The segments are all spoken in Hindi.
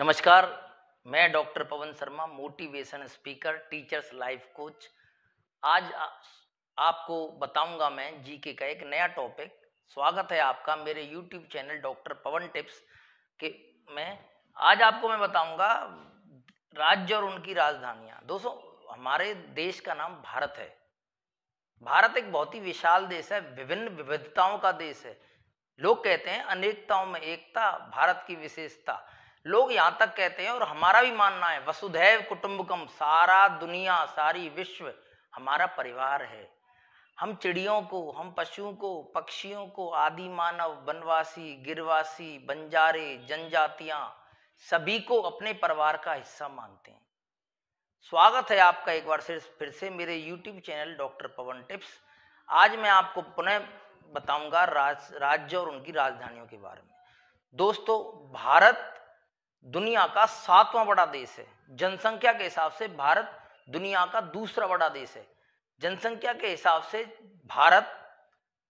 नमस्कार मैं doctor Pavan Sharma motivation speaker teachers life coach आज आपको बताऊंगा मैं जीके का एक नया टॉपिक स्वागत है आपका मेरे YouTube channel doctor Pavan tips के में आज आपको मैं बताऊंगा राज्य और उनकी राजधानियां दोस्तों हमारे देश का नाम भारत है भारत एक बहुत ही विशाल देश है विभिन्न विविधताओं का देश है लोग कहते हैं अनेकताओं में एकता भारत की विशेषता लोग यहाँ तक कहते हैं और हमारा भी मानना है वसुधैव कुटुंबकम सारा दुनिया सारी विश्व हमारा परिवार है हम चिड़ियों को हम पशुओं को पक्षियों को आदि मानव वनवासी गिरवासी बंजारे जनजातियाँ सभी को अपने परिवार का हिस्सा मानते हैं स्वागत है आपका एक बार फिर फिर से मेरे YouTube channel doctor Pavan tips आज मैं आपको पुनः बताऊंगा राज, राज्य और उनकी राजधानियों के बारे में दोस्तों भारत दुनिया का सातवां बड़ा देश है जनसंख्या के हिसाब से भारत दुनिया का दूसरा बड़ा देश है जनसंख्या के हिसाब से भारत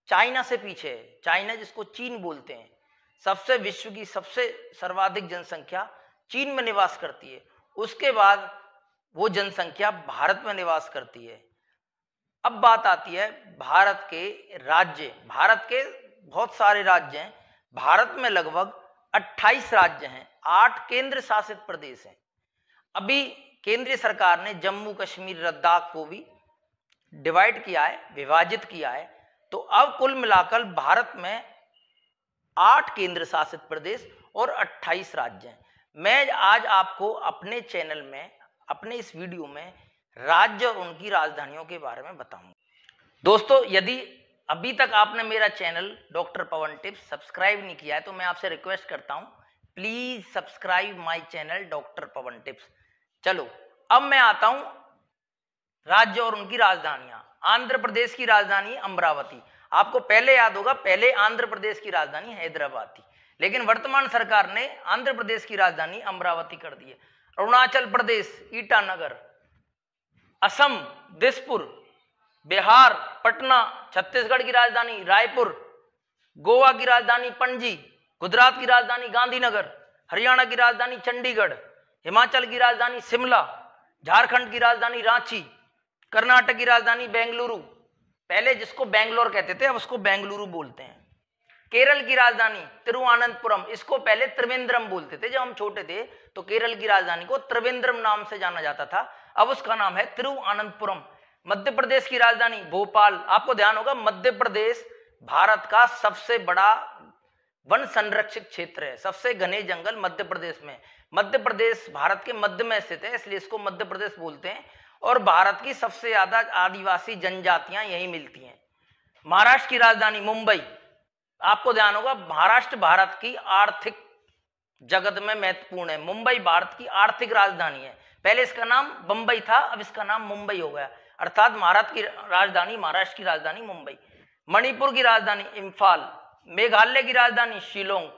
चाइना से पीछे है चाइना जिसको चीन बोलते हैं सबसे विश्व की सबसे सर्वाधिक जनसंख्या चीन में निवास करती है उसके बाद वो जनसंख्या भारत में निवास करती है अब बात आती है भारत के राज्य भारत के बहुत सारे राज्य हैं भारत में लगभग 28 राज्य हैं आठ केंद्र शासित प्रदेश हैं अभी केंद्रीय सरकार ने जम्मू कश्मीर लद्दाख को भी डिवाइड किया है विभाजित किया है तो अब कुल मिलाकर भारत में आठ केंद्र शासित प्रदेश और 28 राज्य हैं मैं आज आपको अपने चैनल में अपने इस वीडियो में राज्य और उनकी राजधानियों के बारे में बताऊंगा दोस्तों यदि अभी तक आपने मेरा channel doctor Pavan tips subscribe नहीं किया है तो मैं आपसे रिक्वेस्ट करता हूं please subscribe my channel doctor Pavan tips चलो अब मैं आता हूं राज्य और उनकी राजधानियां आंध्र प्रदेश की राजधानी अमरावती आपको पहले याद होगा पहले आंध्र प्रदेश की राजधानी हैदराबाद थी लेकिन वर्तमान सरकार ने आंध्र प्रदेश की राजधानी अमरावती कर दी है अरुणाचल प्रदेश ईटानगर असम दिसपुर बिहार पटना छत्तीसगढ़ की राजधानी रायपुर गोवा की राजधानी पणजी गुजरात की राजधानी गांधीनगर हरियाणा की राजधानी चंडीगढ़ हिमाचल की राजधानी शिमला झारखंड की राजधानी रांची कर्नाटक की राजधानी बेंगलुरु पहले जिसको बेंगलोर कहते थे अब उसको बेंगलुरु बोलते हैं केरल की राजधानी तिरुवनंतपुरम इसको पहले त्रिवेंद्रम बोलते थे जब हम छोटे थे तो केरल की राजधानी को त्रिवेंद्रम नाम से जाना जाता था अब उसका नाम है तिरुवनंतपुरम मध्य प्रदेश की राजधानी भोपाल आपको ध्यान होगा मध्य प्रदेश भारत का सबसे बड़ा वन संरक्षित क्षेत्र है सबसे घने जंगल मध्य प्रदेश में मध्य प्रदेश भारत के मध्य में स्थित है इसलिए इसको मध्य प्रदेश बोलते हैं और भारत की सबसे ज्यादा आदिवासी जनजातियां यही मिलती हैं महाराष्ट्र की राजधानी मुंबई आपको ध्यान होगा महाराष्ट्र भारत की आर्थिक जगत में महत्वपूर्ण है मुंबई भारत की आर्थिक राजधानी है पहले इसका नाम बंबई था अब इसका नाम मुंबई हो गया अर्थात महाराष्ट्र की राजधानी महाराष्ट्र की राजधानी मुंबई मणिपुर की राजधानी इम्फाल मेघालय की राजधानी शिलोंग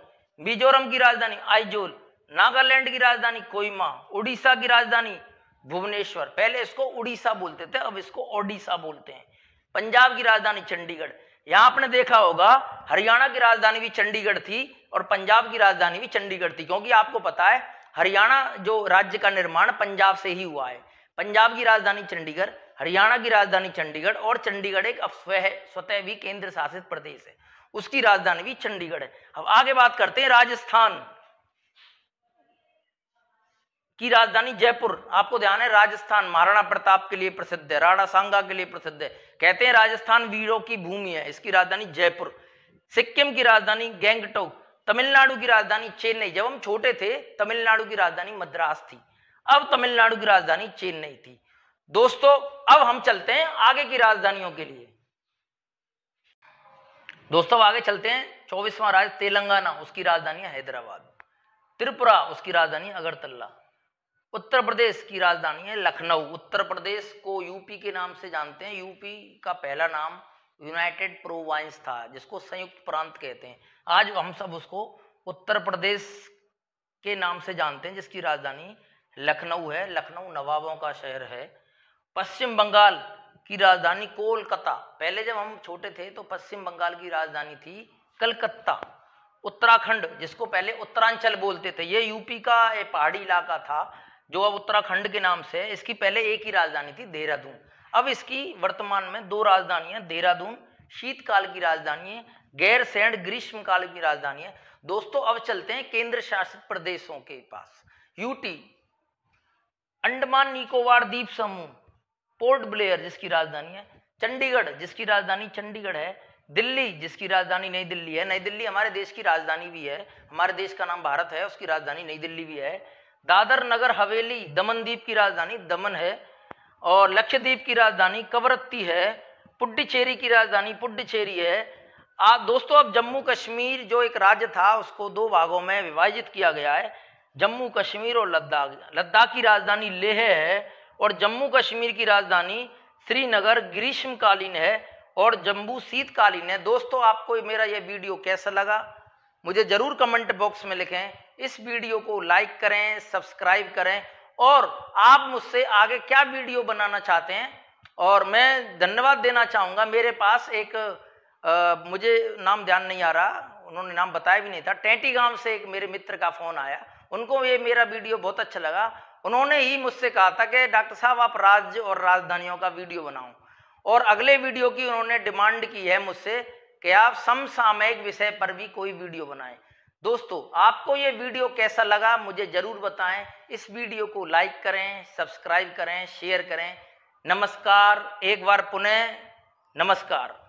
मिजोरम की राजधानी आइजोल नागालैंड की राजधानी कोयमा उड़ीसा की राजधानी भुवनेश्वर पहले इसको उड़ीसा बोलते थे अब इसको ओडिशा बोलते हैं पंजाब की राजधानी चंडीगढ़ यहाँ आपने देखा होगा हरियाणा की राजधानी भी चंडीगढ़ थी और पंजाब की राजधानी भी चंडीगढ़ थी क्योंकि आपको पता है हरियाणा जो राज्य का निर्माण पंजाब से ही हुआ है पंजाब की राजधानी चंडीगढ़ हरियाणा की राजधानी चंडीगढ़ और चंडीगढ़ एक अफवाह स्वतः भी केंद्र शासित प्रदेश है उसकी राजधानी भी चंडीगढ़ है अब आगे बात करते हैं राजस्थान की राजधानी जयपुर आपको ध्यान है राजस्थान महाराणा प्रताप के लिए प्रसिद्ध है राणा सांगा के लिए प्रसिद्ध है कहते हैं राजस्थान वीरों की भूमि है इसकी राजधानी जयपुर सिक्किम की राजधानी गैंगटोक तमिलनाडु की राजधानी चेन्नई जब हम छोटे थे तमिलनाडु की राजधानी मद्रास थी अब तमिलनाडु की राजधानी चेन्नई थी दोस्तों अब हम चलते हैं आगे की राजधानियों के लिए दोस्तों आगे चलते हैं चौबीसवां राज्य तेलंगाना उसकी राजधानी हैदराबाद त्रिपुरा उसकी राजधानी अगरतला उत्तर प्रदेश की राजधानी है लखनऊ उत्तर प्रदेश को यूपी के नाम से जानते हैं यूपी का पहला नाम यूनाइटेड प्रोवाइंस था जिसको संयुक्त प्रांत कहते हैं आज हम सब उसको उत्तर प्रदेश के नाम से जानते हैं जिसकी राजधानी लखनऊ है लखनऊ नवाबों का शहर है पश्चिम बंगाल की राजधानी कोलकाता पहले जब हम छोटे थे तो पश्चिम बंगाल की राजधानी थी कलकत्ता उत्तराखंड जिसको पहले उत्तरांचल बोलते थे ये यूपी का एक पहाड़ी इलाका था जो अब उत्तराखंड के नाम से है इसकी पहले एक ही राजधानी थी देहरादून अब इसकी वर्तमान में दो राजधानियां देहरादून शीतकाल की राजधानी है गैर सैंड ग्रीष्मकाल की राजधानी है दोस्तों अब चलते हैं केंद्र शासित प्रदेशों के पास यूटी अंडमान निकोबार द्वीप समूह पोर्ट ब्लेयर जिसकी राजधानी है चंडीगढ़ जिसकी राजधानी चंडीगढ़ है दिल्ली जिसकी राजधानी नई दिल्ली है नई दिल्ली हमारे देश की राजधानी भी है हमारे देश का नाम भारत है उसकी राजधानी नई दिल्ली भी है दादर नगर हवेली दमनदीप की राजधानी दमन है और लक्षद्वीप की राजधानी कवरत्ती है पुडुचेरी की राजधानी पुडुचेरी है आप दोस्तों अब जम्मू कश्मीर जो एक राज्य था उसको दो भागों में विभाजित किया गया है जम्मू कश्मीर और लद्दाख लद्दाख की राजधानी लेह है और जम्मू कश्मीर की राजधानी श्रीनगर ग्रीष्मकालीन है और जम्मू शीतकालीन है दोस्तों आपको मेरा यह वीडियो कैसा लगा मुझे ज़रूर कमेंट बॉक्स में लिखें इस वीडियो को लाइक करें सब्सक्राइब करें और आप मुझसे आगे क्या वीडियो बनाना चाहते हैं और मैं धन्यवाद देना चाहूँगा मेरे पास एक आ, मुझे नाम ध्यान नहीं आ रहा उन्होंने नाम बताया भी नहीं था टेंटी गांव से एक मेरे मित्र का फ़ोन आया उनको ये मेरा वीडियो बहुत अच्छा लगा उन्होंने ही मुझसे कहा था कि डॉक्टर साहब आप राज्य और राजधानियों का वीडियो बनाओ और अगले वीडियो की उन्होंने डिमांड की है मुझसे कि आप समसामयिक विषय पर भी कोई वीडियो बनाएं दोस्तों आपको ये वीडियो कैसा लगा मुझे ज़रूर बताएं इस वीडियो को लाइक करें सब्सक्राइब करें शेयर करें नमस्कार एक बार पुनः नमस्कार